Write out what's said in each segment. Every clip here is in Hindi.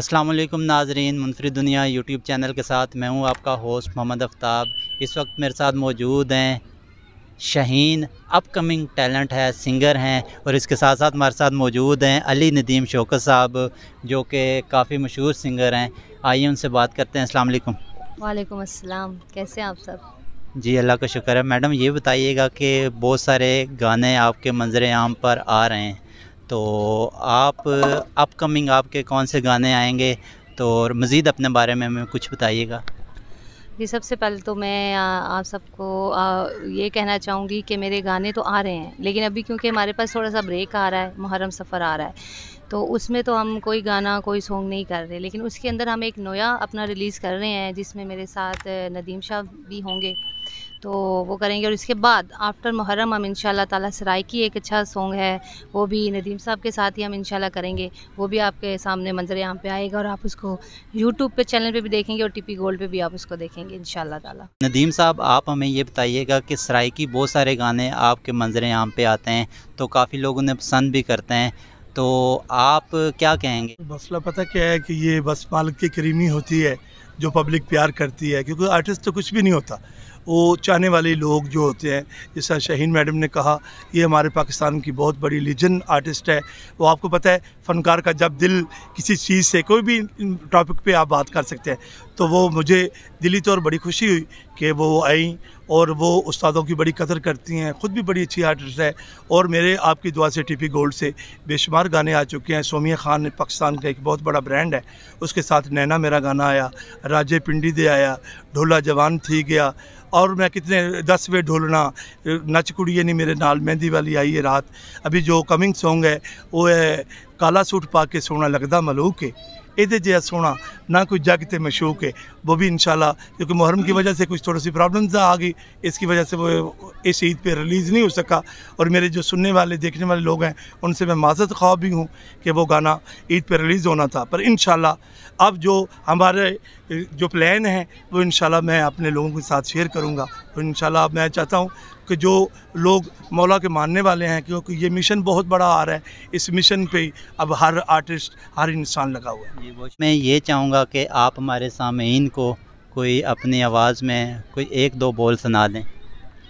अस्सलाम वालेकुम नाजरीन मुनफरी दुनिया यूट्यूब चैनल के साथ मैं हूं आपका होस्ट मोहम्मद आफ्ताब इस वक्त मेरे साथ मौजूद हैं शहीन अपकमिंग टैलेंट है सिंगर हैं और इसके साथ साथ हमारे साथ मौजूद हैं अली नदीम शोकत साहब जो कि काफ़ी मशहूर सिंगर हैं आइए उनसे बात करते हैं अस्सलाम वालेकुम वालेकुम अस्सलाम कैसे हैं आप सब जी अल्लाह का शुक्र है मैडम ये बताइएगा कि बहुत सारे गाने आपके मंजर आम पर आ रहे हैं तो आप अपकमिंग आपके कौन से गाने आएंगे तो और मज़ीद अपने बारे में हमें कुछ बताइएगा जी सबसे पहले तो मैं आप सबको ये कहना चाहूँगी कि मेरे गाने तो आ रहे हैं लेकिन अभी क्योंकि हमारे पास थोड़ा सा ब्रेक आ रहा है मुहर्रम सफ़र आ रहा है तो उसमें तो हम कोई गाना कोई सॉन्ग नहीं कर रहे लेकिन उसके अंदर हम एक नोया अपना रिलीज़ कर रहे हैं जिसमें मेरे साथ नदीम शाह भी होंगे तो वो करेंगे और इसके बाद आफ्टर मुहर्रम हम इन ताला सराय की एक अच्छा सॉन्ग है वो भी नदीम साहब के साथ ही हम इन करेंगे वो भी आपके सामने मंजर यहाँ पे आएगा और आप उसको यूट्यूब पे चैनल पे भी देखेंगे और टीपी गोल्ड पे भी आप उसको देखेंगे इन ताला नदीम साहब आप हमें ये बताइएगा कि सराय की बहुत सारे गाने आपके मंजर यहाँ पे आते हैं तो काफ़ी लोग उन्हें पसंद भी करते हैं तो आप क्या कहेंगे मसला पता क्या है कि ये बस मालिक की करीमी होती है जो पब्लिक प्यार करती है क्योंकि आर्टिस्ट तो कुछ भी नहीं होता वो चाहने वाले लोग जो होते हैं जैसा शहीन मैडम ने कहा ये हमारे पाकिस्तान की बहुत बड़ी लीजन आर्टिस्ट है वो आपको पता है फ़नकार का जब दिल किसी चीज़ से कोई भी टॉपिक पे आप बात कर सकते हैं तो वो मुझे दिली तौर बड़ी खुशी हुई कि वो आई और वो उस्तादों की बड़ी कदर करती हैं ख़ुद भी बड़ी अच्छी आर्टिस्ट है और मेरे आपकी दुआ से टीपी गोल्ड से बेशुमार गाने आ चुके हैं सोमिया खान पाकिस्तान का एक बहुत बड़ा ब्रांड है उसके साथ नैना मेरा गाना आया राजे पिंडी दे आया ढोला जवान थी गया और मैं कितने दस बजे ढोलना नच कुड़िए नहीं मेरे नाल मेहंदी वाली आई है रात अभी जो कमिंग सॉन्ग है वो है काला सूट पा के सोना लगता मलूक के ये जहाँ सोना ना कोई जग तो मशूक है वो भी इन शाला क्योंकि मुहर्रम की वजह से कुछ थोड़ी सी प्रॉब्लम आ गई इसकी वजह से वो इस ईद पर रिलीज़ नहीं हो सका और मेरे जो सुनने वाले देखने वाले लोग हैं उनसे मैं माजत ख्वाब भी हूँ कि वो गाना ईद पर रिलीज़ होना था पर इन अब जो हमारे जो प्लान है वो इन मैं अपने लोगों के साथ शेयर करूँगा तो इन मैं चाहता हूँ कि जो लोग मौला के मानने वाले हैं क्योंकि ये मिशन बहुत बड़ा आ रहा है इस मिशन पे अब हर आर्टिस्ट हर इंसान लगा हुआ है मैं ये चाहूँगा कि आप हमारे सामीन को कोई अपनी आवाज़ में कोई एक दो बोल सुना दें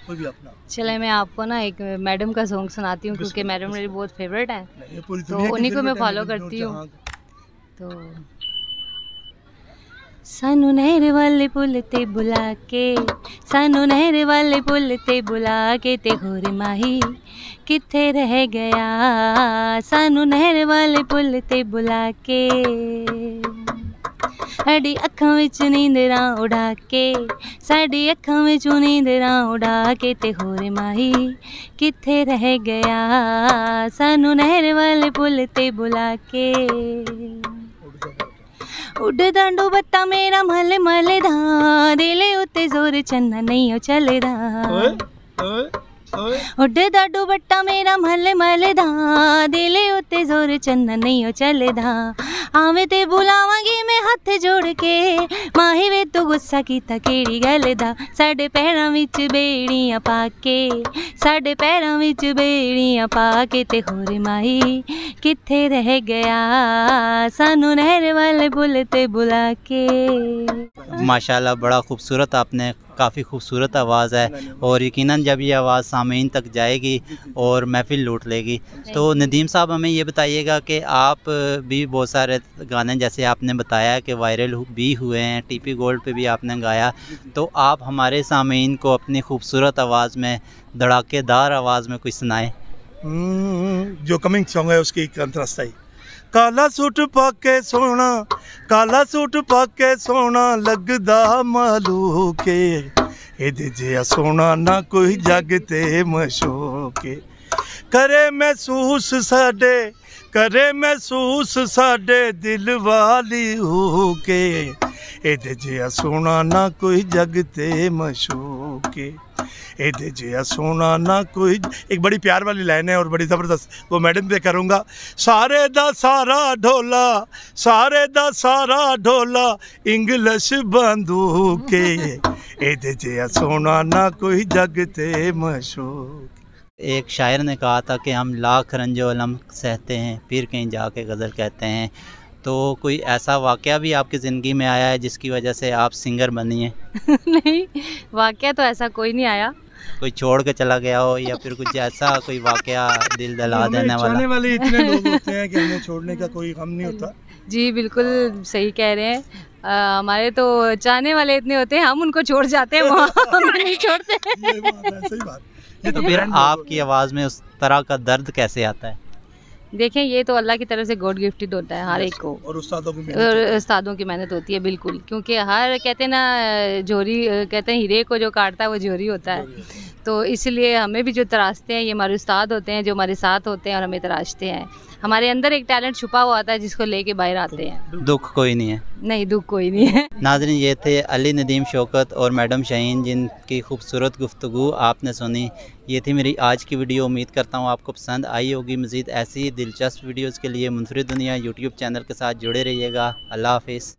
कोई भी अपना चले मैं आपको ना एक मैडम का सॉन्ग सुनाती हूँ क्योंकि मैडम मेरी बहुत फेवरेट है तो उन्हीं को मैं फॉलो करती हूँ तो सानू नहर वाले पुल ते बुला के सानू नहर वाले पुल ते बुला के ते गोरे माही किथे रह गया सानू नहर वाले पुल ते बुला के ਸਾਡੀ ਅੱਖਾਂ ਵਿੱਚ ਨੀਂਦਰਾਂ उड़ा के साडी ਅੱਖਾਂ ਵਿੱਚ ਨੀਂਦਰਾਂ उड़ा के ਤੇ ਹੋਰੇ ਮਾਹੀ ਕਿੱਥੇ ਰਹਿ ਗਿਆ ਸਾਨੂੰ ਨਹਿਰ ਵਾਲੇ ਪੁੱਲ ਤੇ ਬੁਲਾ ਕੇ उडदा डोबता मेरा मल मल दा दिले उते जोर चन्ना नहीं ओ चले दा उडदा डोबता मेरा मल मल दा दिले ते जोर चन्न नहीं हो चलदा आवे ते बुलावगी मैं हाथ जोड़ के माहे वे तू तो गुस्सा किता केड़ी गल दा साडे पैरों विच बेड़ियां पाके साडे पैरों विच बेड़ियां पाके ते होर माही किथे रह गया सानू नहर वाले बुलते बुला के माशाल्लाह बड़ा खूबसूरत आपने काफ़ी खूबसूरत आवाज़ है और यकीनन जब ये आवाज़ सामीन तक जाएगी और महफिल लूट लेगी तो नदीम साहब हमें ये बताइएगा कि आप भी बहुत सारे गाने जैसे आपने बताया कि वायरल भी हुए हैं टीपी गोल्ड पे भी आपने गाया तो आप हमारे सामीन को अपनी खूबसूरत आवाज़ में धड़ाकेदार आवाज़ में कुछ सुनाएं हम्म, जो कमिंग सॉन्ग है उसकी कंतरास्ता ही काला सूट पाके सोना काला सूट पाके सोना लगदा मालू के ए ਇਹਦੇ ਜਿਹਾ ਸੋਹਣਾ ਨਾ ਕੋਈ ਜੱਗ ਕਰੇ ਮਹਿਸੂਸ ਸਾਡੇ ਕਰੇ ਮਹਿਸੂਸ ਸਾਡੇ ਦਿਲ ਵਾਲੀ ਹੋ ਕੇ ਇਹਦੇ ਜਿਹਾ ਸੋਨਾ ਨਾ ਕੋਈ ਜਗ ਤੇ ਮਸ਼ੂਕੇ ਇਹਦੇ ਜਿਹਾ ਸੋਨਾ ਨਾ ਕੋਈ ਇੱਕ ਬੜੀ ਪਿਆਰ ਵਾਲੀ ਲਾਈਨ ਹੈ ਔਰ ਬੜੀ ਜ਼ਬਰਦਸਤ ਉਹ ਮੈਡਮ ਤੇ ਕਰੂੰਗਾ ਸਾਰੇ ਦਾ ਸਾਰਾ ਢੋਲਾ ਸਾਰੇ ਦਾ ਸਾਰਾ ਢੋਲਾ ਇੰਗਲਿਸ਼ ਬੰਦੂਕੇ ਇਹਦੇ ਜਿਹਾ ਸੋਨਾ ਨਾ ਕੋਈ ਜਗ ਤੇ ਮਸ਼ੂਕੇ एक शायर ने कहा था कि हम लाख रंज अलम सहते हैं फिर कहीं जा के गज़ल कहते हैं तो कोई ऐसा वाक़ भी आपकी ज़िंदगी में आया है जिसकी वजह से आप सिंगर बनी हैं नहीं वाक़ तो ऐसा कोई नहीं आया कोई छोड़ के चला गया हो या फिर कुछ ऐसा कोई वाक़ दिल दला देने वाला वाले इतने लोग होते हैं कि हमें छोड़ने का कोई गम नहीं होता जी बिल्कुल सही कह रहे हैं हमारे तो चाहने वाले इतने होते हैं हम उनको छोड़ जाते हैं वहाँ नहीं छोड़ते सही बात तो फिर आपकी आवाज़ में उस तरह का दर्द कैसे आता है देखें ये तो अल्लाह की तरफ से गॉड गिफ्टेड तो होता है हर एक को और उस्तादों की और उस्तादों की मेहनत होती है बिल्कुल क्योंकि हर कहते हैं ना झोरी कहते हैं हीरे को जो काटता है वो झोरी होता है तो इसलिए हमें भी जो तराशते हैं ये हमारे उस्ताद होते हैं जो हमारे साथ होते हैं और हमें तराशते हैं हमारे अंदर एक टैलेंट छुपा हुआ था है जिसको लेके बाहर आते हैं दुख कोई नहीं है नहीं दुख कोई नहीं है नाजरन ये थे अली नदीम शौकत और मैडम शहीन जिनकी खूबसूरत गुफ्तु आपने सुनी ये थी मेरी आज की वीडियो उम्मीद करता हूँ आपको पसंद आई होगी मज़ीद ऐसी दिलचस्प वीडियोज़ के लिए मुनफरद दुनिया यूट्यूब चैनल के साथ जुड़े रहिएगा अल्लाह हाफिज़